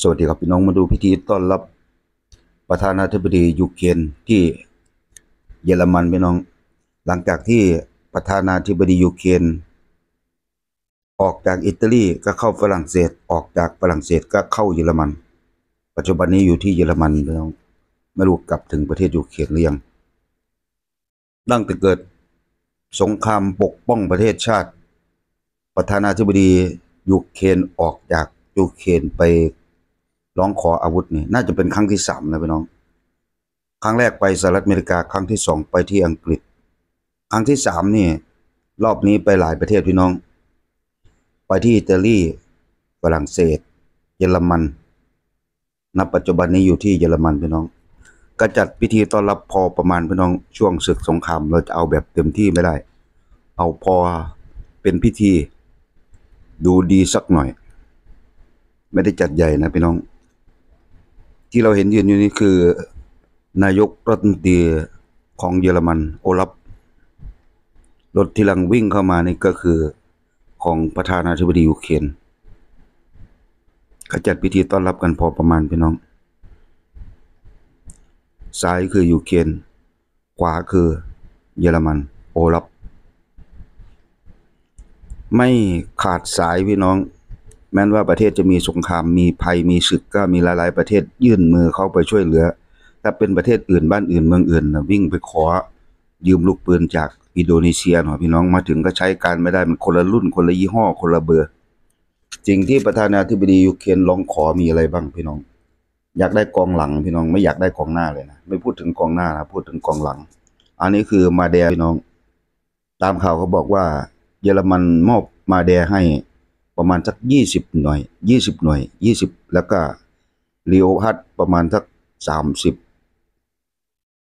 สวัสดีครับพี่น้องมาดูพิธีต้อนรับประธานาธิบดียูเครนที่เยอรมันพี่น้องหลังจากที่ประธานาธิบดียูเครนออกจากอิตาลีก็เข้าฝรั่งเศสออกจากฝรั่งเศสก็เข้าเยอรมัน ปัจจุบันนี้อยู่ที่เยอรมันพี่น้องไม่รู้กลับถึงประเทศยูเครนหรือยังตั้งแต่เกิดสงครามปกป้องประเทศชาติ ประธานาธิบดียูเครนออกจากยูเครนไปร้องขออาวุธนี่น่าจะเป็นครั้งที่สามนะพี่น้อง ครั้งแรกไปสหรัฐอเมริกาครั้งที่สองไปที่อังกฤษ ครั้งที่สามนี่ รอบนี้ไปหลายประเทศพี่น้อง ไปที่อิตาลีฝรั่งเศส เยอรมัน ณปัจจุบันนี้อยู่ที่เยอรมันพี่น้อง ก็จัดพิธีต้อนรับพอประมาณพี่น้องช่วงศึกสงคราม เราจะเอาแบบเต็มที่ไม่ได้ เอาพอเป็นพิธี ดูดีสักหน่อย ไม่ได้จัดใหญ่นะพี่น้องที่เราเห็นยืนอยู่นี้คือนายกรัฐมนตรีของเยอรมัน โอลับรถที่ลังวิ่งเข้ามานี่ก็คือของประธานาธิบดียูเครนก็จัดพิธีต้อนรับกันพอประมาณพี่น้อง ซ้ายคือ ยูเครนขวาคือเยอรมัน โอลับไม่ขาดสายพี่น้องแม้ว่าประเทศจะมีสงคราม มีภัยมีศึกก็มีหลาย ๆ ประเทศยื่นมือเข้าไปช่วยเหลือถ้าเป็นประเทศอื่นบ้านอื่นเมืองอื่นวิ่งไปขอยืมลูกปืนจากอินโดนีเซียหน่อยพี่น้องมาถึงก็ใช้การไม่ได้มันคนละรุ่นคนละยี่ห้อคนละเบอร์สิ่งที่ประธานาธิบดียูเครนร้องขอมีอะไรบ้างพี่น้อง อยากได้กองหลัง พี่น้อง ไม่อยากได้กองหน้าเลยนะไม่พูดถึงกองหน้านะพูดถึงกองหลัง อันนี้คือมาแดพี่น้อง ตามข่าวเขาบอกว่า เยอรมันมอบมาแดให้ประมาณสักยี่สิบหน่วยยี่สิบหน่วยยี่สิบแล้วก็ลีโอพัตประมาณสักสามสิบ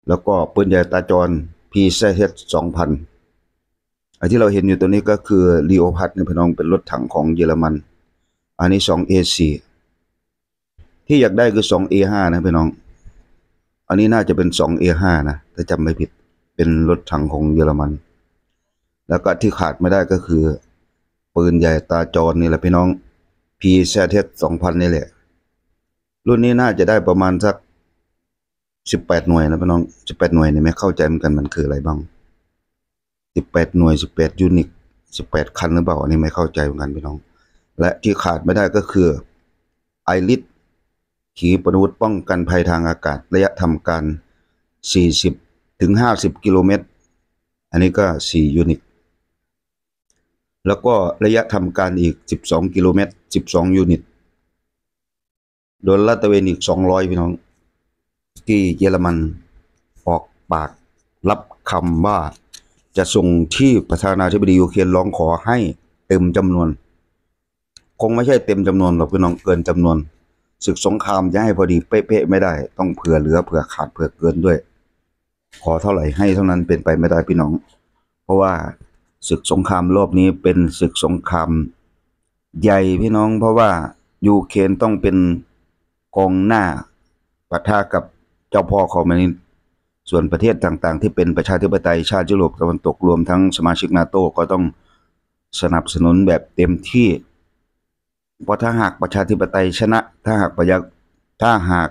แล้วก็ปืนใหญ่ตาจรพีเซฮสอ2000ไอ้ที่เราเห็นอยู่ตัวนี้ก็คือลีโอพัดเนี่ยพี่น้องเป็นรถถังของเยอรมัน อันนี้2ซ4ที่อยากได้คือ2้5นะพี่น้อง อันนี้น่าจะเป็น2้5นะถ้าจำไม่ผิด เป็นรถถังของเยอรมัน แล้วก็ที่ขาดไม่ได้ก็คือปืนใหญ่ตาจรนี่แหละพี่น้อง p z สองพันนี่แหละ รุ่นนี้น่าจะได้ประมาณสักสิบแปดหน่วยนะพี่น้องสิบแปดหน่วยนี่ไม่เข้าใจเหมือนกันมันคืออะไรบ้างสิบแปดหน่วยสิบแปดยูนิตปดคันหรือเปล่า อันนี้ไม่เข้าใจเหมือนกันพี่น้อง และที่ขาดไม่ได้ก็คือไอริสขีปนาวุธป้องกันภัยทางอากาศ ระยะทำการ 40ถึง50 กิโลเมตร อันนี้ก็ 4ยูนิตแล้วก็ระยะทำการอีก 12 กิโลเมตร 12 ยูนิต โดนลาตะเวนอีก 200 พี่น้องที่เยอรมันออกปากรับคำว่า จะส่งที่ประธานาธิบดียูเครนร้องขอให้เต็มจำนวน คงไม่ใช่เต็มจำนวนหรอกพี่น้องเกินจำนวนศึกสงครามจะให้พอดีเป๊ะๆไม่ได้ ต้องเผื่อเหลือ เผื่อขาดเผื่อเกินด้วย ขอเท่าไหร่ให้เท่านั้นเป็นไปไม่ได้พี่น้อง เพราะว่าศึกสงครามรอบนี้เป็นศึกสงครามใหญ่พี่น้องเพราะว่ายูเครนต้องเป็นกองหน้าปะทะกับเจ้าพ่อคอมมิวนิสต์ส่วนประเทศต่างๆที่เป็นประชาธิปไตยชาติยุโรปตะวันตกรวมทั้งสมาชิกนาโต้ก็ต้องสนับสนุนแบบเต็มที่เพราะถ้าหากประชาธิปไตยชนะ ถ้าหากประยกถ้าหาก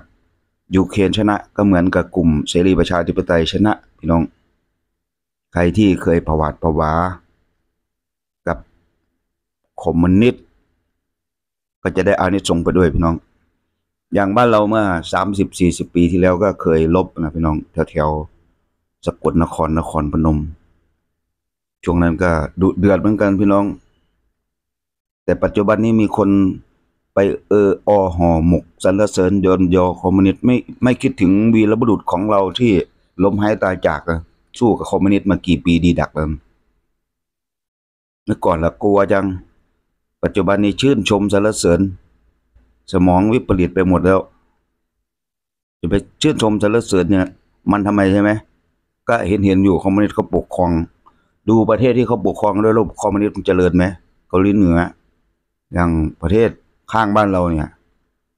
ยูเครนชนะก็เหมือนกับกลุ่ม เสรีประชาธิปไตยชนะ พี่น้อง ใครที่เคยผวาดผวาคอมมิวนิสต์ก็จะได้อานิสงส์ไปด้วยพี่น้อง อย่างบ้านเราเมื่อสามสิบสี่สิบปีที่แล้วก็เคยลบนะพี่น้องแถวแถวสกลนครนครพนม ช่วงนั้นก็ดุเดือดเหมือนกันพี่น้อง แต่ปัจจุบันนี้มีคนไป เอออห่อหมกสรรเสริญยนยอคอมมิวนิสต์ไม่ไม่คิดถึงวีรบุรุษของเราที่ล้มหายตายจาก สู้กับคอมมิวนิสต์มากี่ปีดีดักแล้วเมื่อก่อนละกลัวจังปัจจุบันนี้ชื่นชมสรรเสริญ สมองวิปริตไปหมดแล้วจะไปชื่นชมสรรเสริญเนี่ย มันทำไมใช่ไหมก็เห็นเห็นอยู่คอมมิวนิสต์เขาปกครอง ดูประเทศที่เขาปกครองด้วยระบบคอมมิวนิสต์มันเจริญไหมเกาหลีเหนือ อย่างประเทศข้างบ้านเราเนี่ย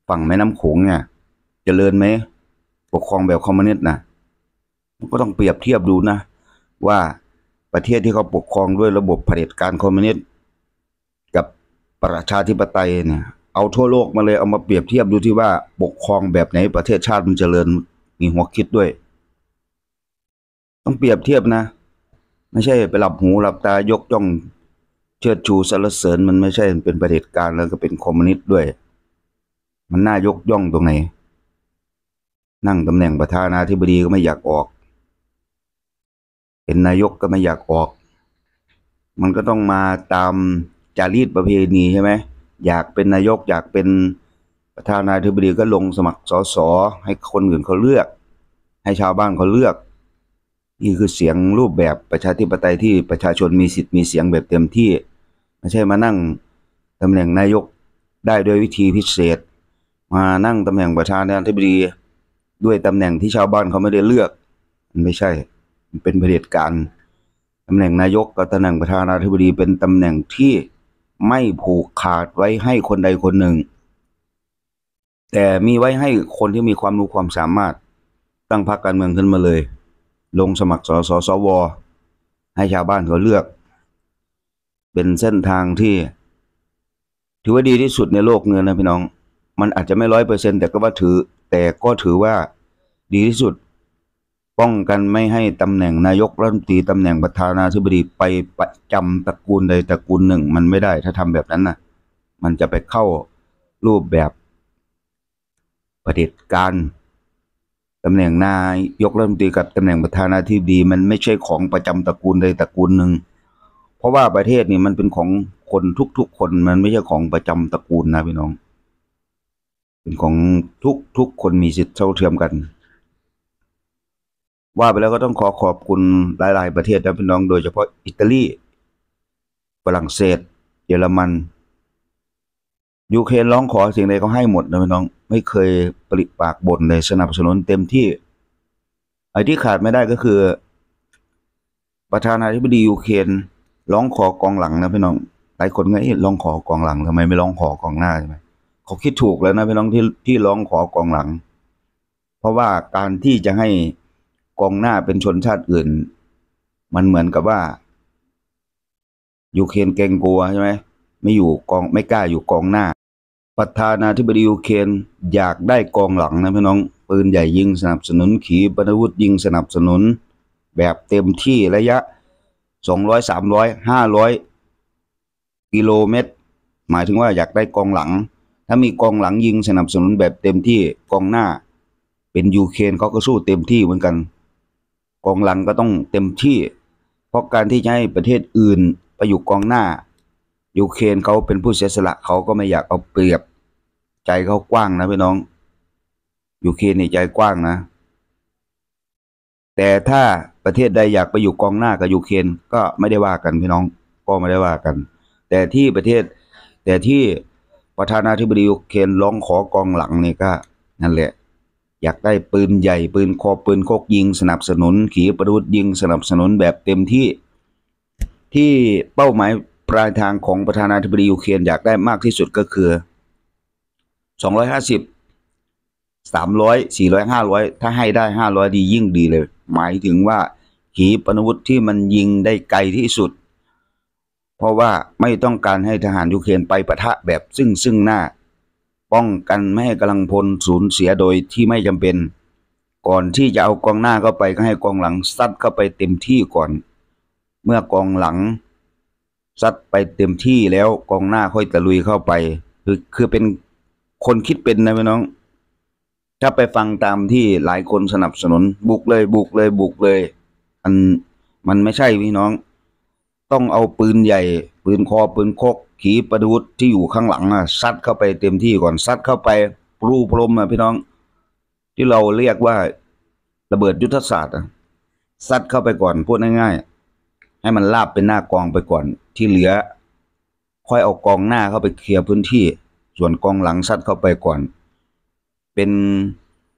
ฝั่งแม่น้ำโขงเนี่ย เจริญไหมปกครองแบบคอมมิวนิสต์นะมันก็ต้องเปรียบเทียบดูนะ ว่าประเทศที่เขาปกครองด้วยระบบเผด็จการคอมมิวนิสต์ประชาธิปไตยเนี่ยเอาทั่วโลกมาเลยเอามาเปรียบเทียบดูที่ว่าปกครองแบบไหนประเทศชาติมันจเจริญมีหัวคิดด้วย ต้องเปรียบเทียบนะไม่ใช่ไปหลับหูหลับตายกย้องเชิดชูสรรเสริญมันไม่ใช่เป็นประเด็จการแล้วก็เป็นคอมมิวนิสต์ด้วย มันน่ายกย่องตรงไหนนั่งตำแหน่งประธานาธิบดีก็ไม่อยากออกเป็นนายกก็ไม่อยากออก มันก็ต้องมาตามจารีตประเพณีใช่ไหม อยากเป็นนายกอยากเป็นประธานาธิบดีก็ลงสมัครสสให้คนอื่นเขาเลือก ให้ชาวบ้านเขาเลือกนี่คือเสียงรูปแบบประชาธิปไตยที่ประชาชนมีสิทธิ์มีเสียงแบบเต็มที่ไม่ใช่มานั่งตำแหน่งนายกได้ด้วยวิธีพิเศษ มานั่งตำแหน่งประธานาธิบดีด้วยตำแหน่งที่ชาวบ้านเขาไม่ได้เลือก มันไม่ใช่มันเป็นเผด็จการตำแหน่งนายกกับตำแหน่งประธานาธิบดีเป็นตำแหน่งที่ไม่ผูกขาดไว้ให้คนใดคนหนึ่ง แต่มีไว้ให้คนที่มีความรู้ความสามารถตั้งพรรคการเมืองขึ้นมาเลย ลงสมัครสสสวให้ชาวบ้านเขาเลือก เป็นเส้นทางที่ ถือว่าดีที่สุดในโลกเงินนะพี่น้องมันอาจจะไม่ร้อยเปอร์เซ็นต์แต่ก็ว่าถือแต่ก็ถือว่าดีที่สุดป้องกันไม่ให้ตำแหน่งนายกรัฐมนตรีตำแหน่งประธานาธิบดีไปประจำตระกูลใดตระกูลหนึ่ง มันไม่ได้ ถ้าทำแบบนั้นนะมันจะไปเข้ารูปแบบ ประเด็จการตำแหน่งนายกรัฐมนตรีกับตำแหน่งประธานาธิบดี มันไม่ใช่ของประจำตระกูลใดตระกูลหนึ่ง เพราะว่าประเทศนี่มันเป็นของคนทุก ๆ คนมันไม่ใช่ของประจำตระกูลนะพี่น้อง เป็นของทุก ๆ คนมีสิทธิ์เท่าเทียมกันว่าไปแล้วก็ต้องขอขอบคุณหลายๆประเทศนะพี่น้องโดยเฉพาะอิตาลีฝรั่งเศสเยอรมันยูเครนร้องขอสิ่งใดก็ให้หมดนะพี่น้อง ไม่เคยปริปากบ่นเลยสนับสนุนเต็มที่ไอ้ที่ขาดไม่ได้ก็คือ ประธานาธิบดียูเครนร้องขอกองหลังนะพี่น้องหลายคนก็ร้องขอกองหลัง ทำไมไม่ร้องขอกองหน้าใช่ไหมเขาคิดถูกแล้วนะพี่น้องที่ที่ร้องขอกองหลัง เพราะว่าการที่จะให้กองหน้าเป็นชนชาติอื่น มันเหมือนกับว่ายูเครนเกรงกลัวใช่ไหมไม่อยู่กองไม่กล้าอยู่กองหน้า ประธานาธิบดียูเครนอยากได้กองหลังนะพี่น้องปืนใหญ่ยิงสนับสนุนขีปนาวุธยิงสนับสนุนแบบเต็มที่ระยะสองร้อยสามร้อยห้าร้อยกิโลเมตร หมายถึงว่าอยากได้กองหลัง ถ้ามีกองหลังยิงสนับสนุนแบบเต็มที่กองหน้า เป็นยูเครนเขาก็สู้เต็มที่เหมือนกันกองหลังก็ต้องเต็ม ที่ เพราะการที่ จะ ให้ประเทศอื่นไปอยู่กองหน้ายูเครนเขาเป็นผู้เสียสละเขาก็ไม่อยากเอาเปรียบใจเขากว้างนะพี่น้องยูเครนนใจกว้างนะ แต่ถ้าประเทศใดอยากไปอยู่กองหน้ากับยูเครนก็ไม่ได้ว่ากันพี่น้องก็ไม่ได้ว่ากัน แต่ที่ประเทศแต่ที่ประธานาธิบดียูเครนร้องขอกองหลังนี่ก็นั่นแหละอยากได้ปืนใหญ่ปืนคอปืนโคกยิงสนับสนุน ขีปนาวุธยิงสนับสนุนแบบเต็มที่ ที่เป้าหมายปลายทางของประธานาธิบดียูเครนอยากได้มากที่สุดก็คือ 250 300 400 500ถ้าให้ได้500ดียิ่งดีเลย หมายถึงว่า ขีปนาวุธที่มันยิงได้ไกลที่สุด เพราะว่าไม่ต้องการให้ทหารยูเครนไปปะทะแบบซึ่งซึ่งหน้าป้องกันไม่ให้กำลังพลสูญเสียโดยที่ไม่จำเป็น ก่อนที่จะเอากองหน้าเข้าไปก็ให้กองหลังซัดเข้าไปเต็มที่ก่อน เมื่อกองหลังซัดไปเต็มที่แล้วกองหน้าค่อยตะลุยเข้าไปคือคือเป็นคนคิดเป็นนะพี่น้อง ถ้าไปฟังตามที่หลายคนสนับสนุนบุกเลยบุกเลยบุกเลย อันมันไม่ใช่พี่น้อง ต้องเอาปืนใหญ่ปืนคอปืนคกขีปนาวุธที่อยู่ข้างหลังอ่ะ ซัดเข้าไปเต็มที่ก่อนซัดเข้าไปปลูพรมอ่ะพี่น้อง ที่เราเรียกว่าระเบิดยุทธศาสตร์อ่ะซัดเข้าไปก่อนพูดง่าย ๆ ให้มันลาบเป็นหน้ากองไปก่อนที่เหลือ ค่อยเอากองหน้าเข้าไปเคลียร์พื้นที่ ส่วนกองหลังซัดเข้าไปก่อน เป็น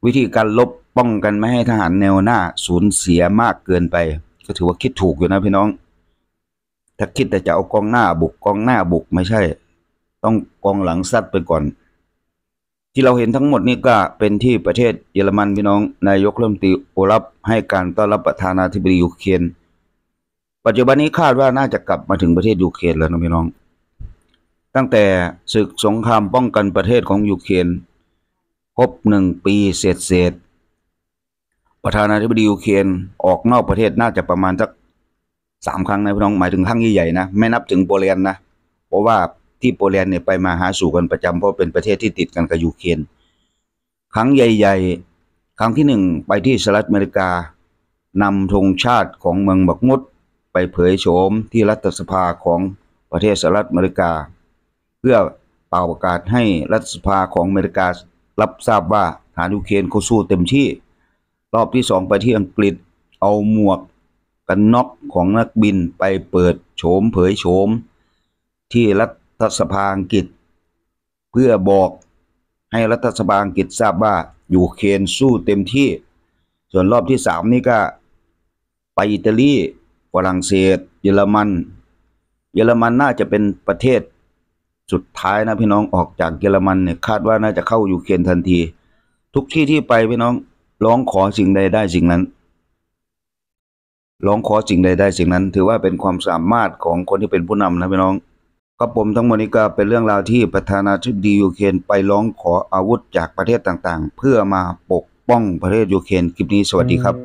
วิธีการลบป้องกันไม่ให้ทหารแนวหน้าสูญเสียมากเกินไป ก็ถือว่าคิดถูกอยู่นะพี่น้องถ้าคิดแต่จะเอากองหน้าบุกกองหน้าบุกไม่ใช่ ต้องกองหลังซัดไปก่อน ที่เราเห็นทั้งหมดนี้ก็เป็นที่ประเทศเยอรมันพี่น้องนายกเริ่มตีโอรับให้การต้อนรับประธานาธิบดียูเครนปัจจุบันนี้คาดว่าน่าจะกลับมาถึงประเทศยูเครนแล้วนะพี่น้องตั้งแต่ศึกสงครามป้องกันประเทศของยูเครนครบหนึ่งปีเศษเศษประธานาธิบดียูเครนออกนอกประเทศน่าจะประมาณสักสามครั้งนะพี่น้องหมายถึงครั้งใหญ่ๆนะ ไม่นับถึงโปแลนด์นะ เพราะว่าที่โปแลนด์เนี่ยไปมาหาสู่กันประจำเพราะเป็นประเทศที่ติดกัน กับยูเครนครั้งใหญ่ ๆ ครั้งที่หนึ่ง ไปที่สหรัฐอเมริกานำธงชาติของเมืองบักมุด ไปเผยโฉมที่รัฐสภาของประเทศสหรัฐอเมริกา เพื่อเป่าประกาศให้รัฐสภาของอเมริการับทราบว่าฐานยูเครนเขาสู้เต็มที่ รอบที่สองไปที่อังกฤษเอาหมวกกันน็อกของนักบินไปเปิดโฉมเผยโฉม ที่รัฐสภาอังกฤษ เพื่อบอกให้รัฐสภาอังกฤษทราบว่าอยู่เคนสู้เต็มที่ส่วนรอบที่สามนี่ก็ไปอิตาลีฝรั่งเศส เยอรมันเยอรมันน่าจะเป็นประเทศสุดท้ายนะพี่น้องออกจากเยอรมันเนี่ยคาดว่าน่าจะเข้าอยู่เคนทันที ทุกที่ที่ไปพี่น้องร้องขอสิ่งใดได้สิ่งนั้นร้องขอสิ่งใดได้สิ่งนั้น ถือว่าเป็นความสามารถของคนที่เป็นผู้นำนะพี่น้อง ก็ผมทั้งหมดนี้ก็เป็นเรื่องราวที่ประธานาธิบดียูเครนไปร้องขออาวุธจากประเทศต่างๆ เพื่อมาปกป้องประเทศยูเครนคลิปนี้สวัสดีครับ